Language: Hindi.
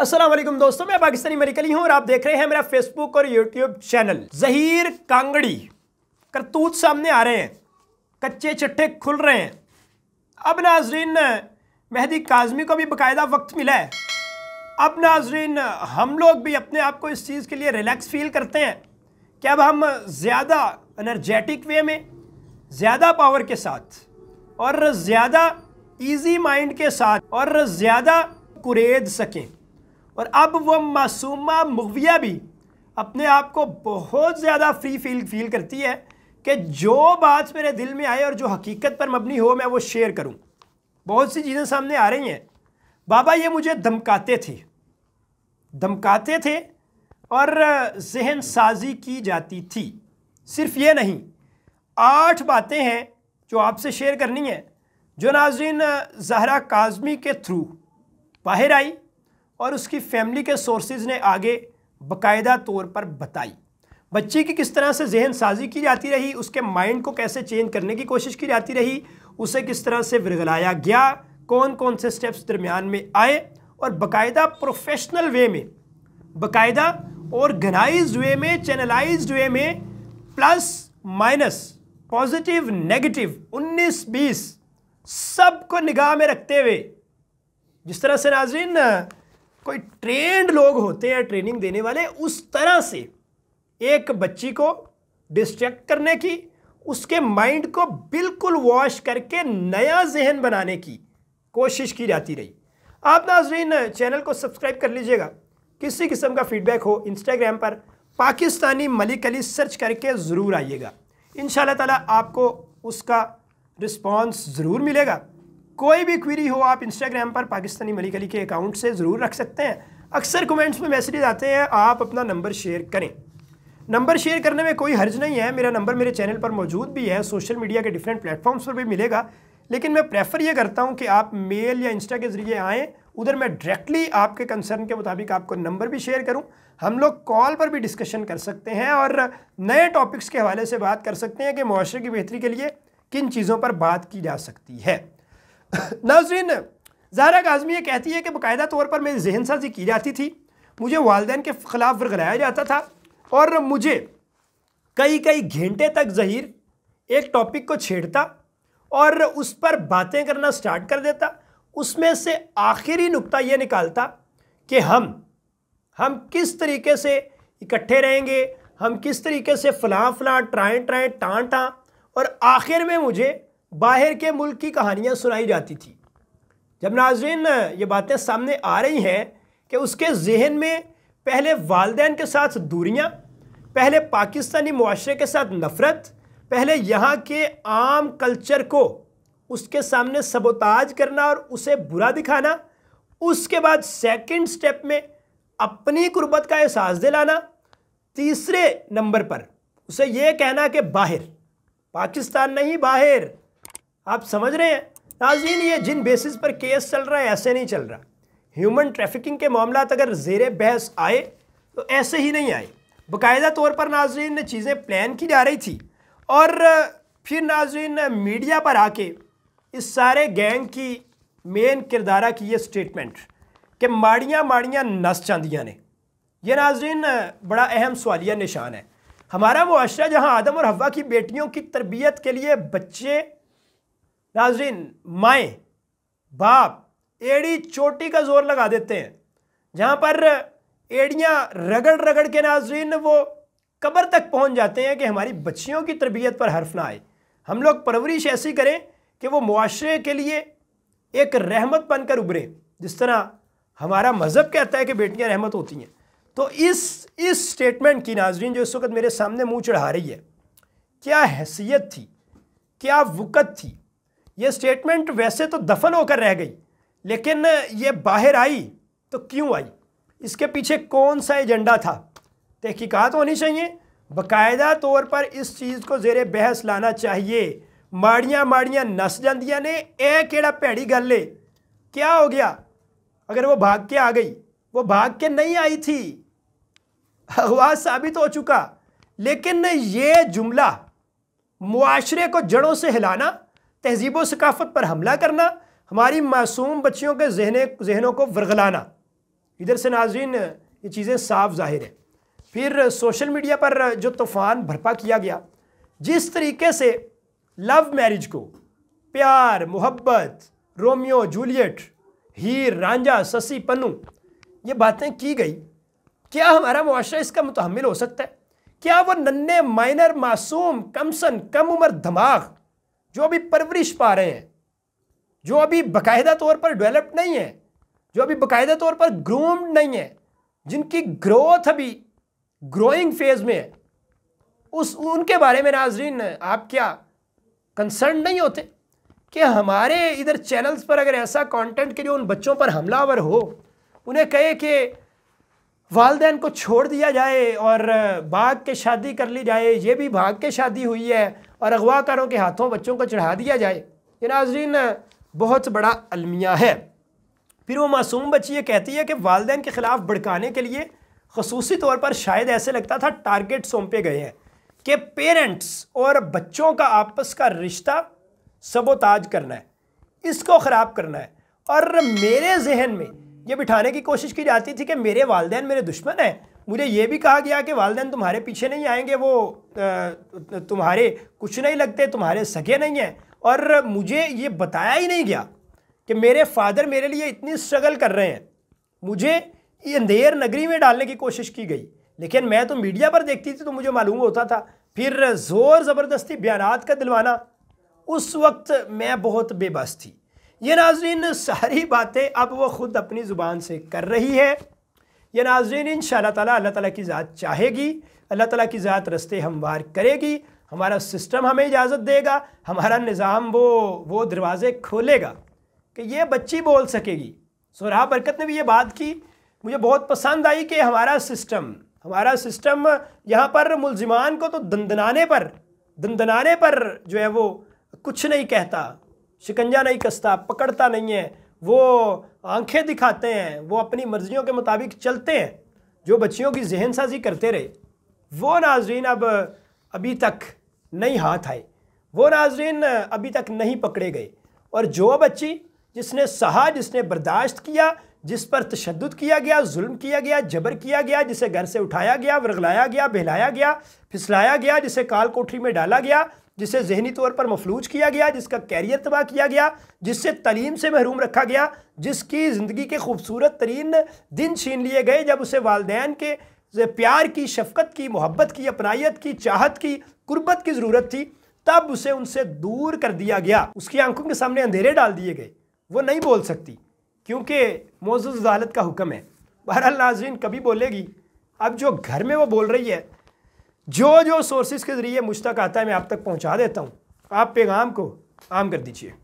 असलम दोस्तों मैं पाकिस्तानी मरिकली हूं और आप देख रहे हैं मेरा फेसबुक और यूट्यूब चैनल जहीर कांगड़ी करतूत सामने आ रहे हैं कच्चे चट्टे खुल रहे हैं अब नाजरीन मेहदी काजमी को भी बाकायदा वक्त मिला है अब नाजरीन हम लोग भी अपने आप को इस चीज़ के लिए रिलैक्स फील करते हैं कि अब हम ज़्यादा अनर्जेटिक वे में ज़्यादा पावर के साथ और ज़्यादा ईजी माइंड के साथ और ज़्यादा कुरेद सकें और अब वो मासूमा मुगविया भी अपने आप को बहुत ज़्यादा फ्री फील फील करती है कि जो बात मेरे दिल में आए और जो हकीकत पर मबनी हो मैं वो शेयर करूँ बहुत सी चीज़ें सामने आ रही हैं बाबा ये मुझे धमकाते थे धमकाते थे और जहन साजी की जाती थी सिर्फ ये नहीं आठ बातें हैं जो आपसे शेयर करनी है जो नाजिन जहरा काजमी के थ्रू बाहर आई और उसकी फैमिली के सोर्सेज ने आगे बाकायदा तौर पर बताई बच्चे की किस तरह से जहन साजी की जाती रही उसके माइंड को कैसे चेंज करने की कोशिश की जाती रही उसे किस तरह से विरगलाया गया कौन कौन से स्टेप्स दरमियान में आए और बाकायदा प्रोफेशनल वे में बाकायदा ऑर्गेनाइज वे में चैनलाइज वे में प्लस माइनस पॉजिटिव नेगेटिव 19 बीस सब को निगाह में रखते हुए जिस तरह से नाजरीन कोई ट्रेंड लोग होते हैं ट्रेनिंग देने वाले उस तरह से एक बच्ची को डिस्ट्रैक्ट करने की उसके माइंड को बिल्कुल वॉश करके नया जहन बनाने की कोशिश की जाती रही आप नाजरीन चैनल को सब्सक्राइब कर लीजिएगा किसी किस्म का फीडबैक हो इंस्टाग्राम पर पाकिस्तानी मलिक अली सर्च करके ज़रूर आइएगा इन ताला आपको उसका रिस्पॉन्स ज़रूर मिलेगा कोई भी क्वेरी हो आप इंस्टाग्राम पर पाकिस्तानी मलिक अली के अकाउंट से ज़रूर रख सकते हैं अक्सर कमेंट्स में मैसेज आते हैं आप अपना नंबर शेयर करें नंबर शेयर करने में कोई हर्ज नहीं है मेरा नंबर मेरे चैनल पर मौजूद भी है सोशल मीडिया के डिफरेंट प्लेटफॉर्म्स पर भी मिलेगा लेकिन मैं प्रेफर ये करता हूँ कि आप मेल या इंस्टा के ज़रिए आएँ उधर मैं डायरेक्टली आपके कंसर्न के मुताबिक आपको नंबर भी शेयर करूँ हम लोग कॉल पर भी डिस्कशन कर सकते हैं और नए टॉपिक्स के हवाले से बात कर सकते हैं कि माशरे की बेहतरी के लिए किन चीज़ों पर बात की जा सकती है नाजरीन जहरा काजमी कहती है कि बाकायदा तौर पर मेरी जहन साजी की जाती थी मुझे वालदेन के ख़िलाफ़ वरगलाया जाता था और मुझे कई कई घंटे तक जहीर एक टॉपिक को छेड़ता और उस पर बातें करना स्टार्ट कर देता उसमें से आखिरी नुक्ता यह निकालता कि हम हम किस तरीके से इकट्ठे रहेंगे हम किस तरीके से फलां फलां ट्राएँ ट्राएँ टाँ टाँ और आखिर में मुझे बाहर के मुल्क की कहानियाँ सुनाई जाती थी जब नाजरीन ये बातें सामने आ रही हैं कि उसके जहन में पहले वालदेन के साथ दूरियाँ पहले पाकिस्तानी माशरे के साथ नफ़रत पहले यहाँ के आम कल्चर को उसके सामने सबोताज करना और उसे बुरा दिखाना उसके बाद सेकंड स्टेप में अपनी गुरबत का एहसास दिलाना तीसरे नंबर पर उसे ये कहना कि बाहर पाकिस्तान नहीं बाहर आप समझ रहे हैं नाजीन ये जिन बेसिस पर केस चल रहा है ऐसे नहीं चल रहा ह्यूमन ट्रैफिकिंग के मामला अगर जेर बहस आए तो ऐसे ही नहीं आए बाकायदा तौर पर नाजरीन चीज़ें प्लान की जा रही थी और फिर नाजरीन मीडिया पर आके इस सारे गैंग की मेन किरदारा की ये स्टेटमेंट कि माड़ियाँ माड़ियाँ नस चांदियाँ ने यह नाजरीन बड़ा अहम सवालिया निशान है हमारा मुआरा जहाँ आदम और हवा की बेटियों की तरबियत के लिए बच्चे नाजरीन माए बाप एड़ी चोटी का ज़ोर लगा देते हैं जहाँ पर एड़ियाँ रगड़ रगड़ के नाजरीन वो कब्र तक पहुँच जाते हैं कि हमारी बच्चियों की तरबियत पर हर्फ ना आए हम लोग परवरिश ऐसी करें कि वो मुआरे के लिए एक रहमत बनकर उभरें जिस तरह हमारा मज़हब कहता है कि बेटियाँ रहमत होती हैं तो इस इस स्टेटमेंट की नाजरीन जो इस वक्त मेरे सामने मुँह चढ़ा रही है क्या हैसियत थी क्या वक़त थी ये स्टेटमेंट वैसे तो दफन होकर रह गई लेकिन ये बाहर आई तो क्यों आई इसके पीछे कौन सा एजेंडा था तहकीकात होनी चाहिए बाकायदा तौर पर इस चीज़ को जेर बहस लाना चाहिए माड़ियाँ माड़ियाँ नस जा ने यह केड़ा भैड़ी गल है क्या हो गया अगर वो भाग के आ गई वो भाग के नहीं आई थी अगवा साबित हो चुका लेकिन ये जुमला मुआरे को जड़ों से हिलाना तहजीब व सकाफ़त पर हमला करना हमारी मासूम बच्चियों के जहने जहनों को वर्गलाना इधर से नाजीन ये चीज़ें साफ ज़ाहिर हैं फिर सोशल मीडिया पर जो तूफ़ान भरपा किया गया जिस तरीके से लव मैरिज को प्यार मोहब्बत रोमियो जूलियट हीर रांझा ससी पन्नू ये बातें की गई क्या हमारा मुआरा इसका मुतहमल हो सकता है क्या वो नन्हे माइनर मासूम कमसन कम उम्र धमाग जो अभी परवरिश पा रहे हैं जो अभी बाकायदा तौर पर डेवलप्ड नहीं है जो अभी बाकायदा तौर पर ग्रूम्ड नहीं है जिनकी ग्रोथ अभी ग्रोइंग फेज में है उस उनके बारे में नाजरीन आप क्या कंसर्न नहीं होते कि हमारे इधर चैनल्स पर अगर ऐसा कंटेंट के लिए उन बच्चों पर हमलावर हो उन्हें कहे कि वालदेन को छोड़ दिया जाए और भाग के शादी कर ली जाए ये भी भाग के शादी हुई है और अगवाकारों के हाथों बच्चों को चढ़ा दिया जाए ये नाजरीन बहुत बड़ा अलमिया है फिर वो मासूम बच्ची ये कहती है कि वालदेन के ख़िलाफ़ भड़काने के लिए खसूसी तौर पर शायद ऐसे लगता था टारगेट सौंपे गए हैं कि पेरेंट्स और बच्चों का आपस का रिश्ता सबोताज करना है इसको ख़राब करना है और मेरे जहन में ये बिठाने की कोशिश की जाती थी कि मेरे वालदेन मेरे दुश्मन हैं मुझे ये भी कहा गया कि वालदेन तुम्हारे पीछे नहीं आएंगे वो तुम्हारे कुछ नहीं लगते तुम्हारे सगे नहीं हैं और मुझे ये बताया ही नहीं गया कि मेरे फादर मेरे लिए इतनी स्ट्रगल कर रहे हैं मुझे अंधेर नगरी में डालने की कोशिश की गई लेकिन मैं तो मीडिया पर देखती थी तो मुझे मालूम होता था फिर ज़ोर ज़बरदस्ती बयान का दिलवाना उस वक्त मैं बहुत बेबस थी ये नाजरीन सारी बातें अब वो ख़ुद अपनी ज़ुबान से कर रही है ये नाजरीन इन शाह अल्लाह ताला की ज़ात चाहेगी अल्लाह ताला की ज़ात रस्ते हमवार करेगी हमारा सिस्टम हमें इजाज़त देगा हमारा निज़ाम वो वो दरवाज़े खोलेगा कि ये बच्ची बोल सकेगी सुरहा बरकत ने भी ये बात की मुझे बहुत पसंद आई कि हमारा सिस्टम हमारा सिस्टम यहाँ पर मुलजमान को तो दंदनाने पर दंदनाने पर जो है वो कुछ नहीं कहता शिकंजा नहीं कसता पकड़ता नहीं है वो आंखें दिखाते हैं वो अपनी मर्जियों के मुताबिक चलते हैं जो बच्चियों की जहन साजी करते रहे वो नाजरीन अब अभी तक नहीं हाथ आए वो नाजरीन अभी तक नहीं पकड़े गए और जो बच्ची जिसने सहा जिसने बर्दाश्त किया जिस पर तशद किया गया जुल्म किया गया जबर किया गया जिसे घर से उठाया गया वरगलाया गया बहलाया गया फिसलाया गया जिसे काल कोठरी में डाला गया जिसे जहनी तौर पर मफलूज किया गया जिसका कैरियर तबाह किया गया जिससे तलीम से महरूम रखा गया जिसकी ज़िंदगी के खूबसूरत तरीन दिन छीन लिए गए जब उसे वालदेन के प्यार की शफकत की मोहब्बत की अपनाइत की चाहत की कुर्बत की ज़रूरत थी तब उसे उनसे दूर कर दिया गया उसकी आंखों के सामने अंधेरे डाल दिए गए वो नहीं बोल सकती क्योंकि मौजूद अदालत का हुक्म है बहरहाल नाजरीन कभी बोलेगी अब जो घर में वो बोल रही है जो जो सोर्सेज के ज़रिए मुझ तक आता है मैं आप तक पहुँचा देता हूँ आप पैगाम को आम कर दीजिए